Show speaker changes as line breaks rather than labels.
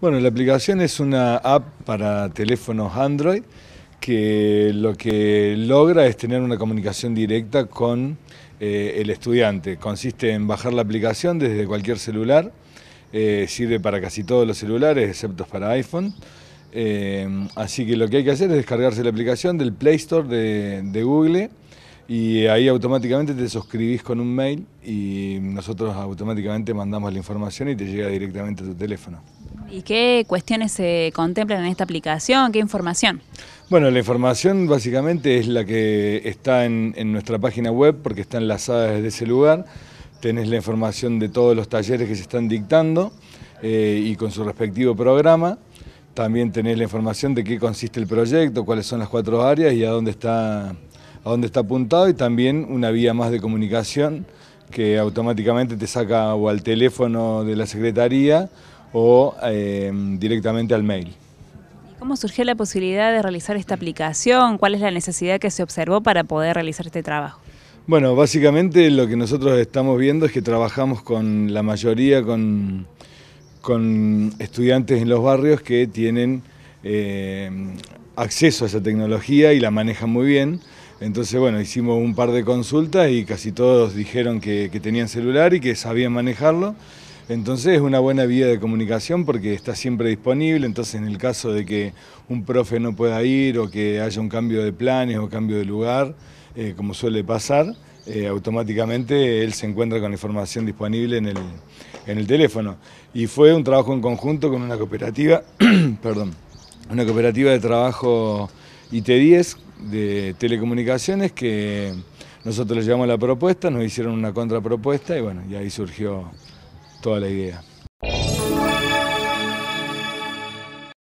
Bueno, la aplicación es una app para teléfonos Android que lo que logra es tener una comunicación directa con eh, el estudiante. Consiste en bajar la aplicación desde cualquier celular, eh, sirve para casi todos los celulares, excepto para iPhone. Eh, así que lo que hay que hacer es descargarse la aplicación del Play Store de Google y ahí automáticamente te suscribís con un mail y nosotros automáticamente mandamos la información y te llega directamente a tu teléfono.
¿Y qué cuestiones se contemplan en esta aplicación? ¿Qué información?
Bueno, la información básicamente es la que está en, nuestra página web porque está enlazada desde ese lugar. Tenés la información de todos los talleres que se están dictando eh, y con su respectivo programa. También tenés la información de qué consiste el proyecto, cuáles son las cuatro áreas y a dónde está, a dónde está apuntado y también una vía más de comunicación que automáticamente te saca o al teléfono de la secretaría o em, directamente al mail.
¿Cómo surgió la posibilidad de realizar esta aplicación? ¿Cuál es la necesidad que se observó para poder realizar este trabajo?
Bueno, básicamente lo que nosotros estamos viendo es que trabajamos con la mayoría con, estudiantes en los barrios que tienen em, acceso a esa tecnología y la manejan muy bien. Entonces, bueno, hicimos un par de consultas y casi todos dijeron que tenían celular y que sabían manejarlo. Entonces es una buena vía de comunicación porque está siempre disponible, entonces en el caso de que un profe no pueda ir o que haya un cambio de planes o cambio de lugar, eh, como suele pasar, eh, automáticamente él se encuentra con la información disponible en el, teléfono. Y fue un trabajo en conjunto con una cooperativa, perdón, una cooperativa de trabajo IT10 de telecomunicaciones que nosotros les llevamos la propuesta, nos hicieron una contrapropuesta y bueno, y ahí surgió toda la idea.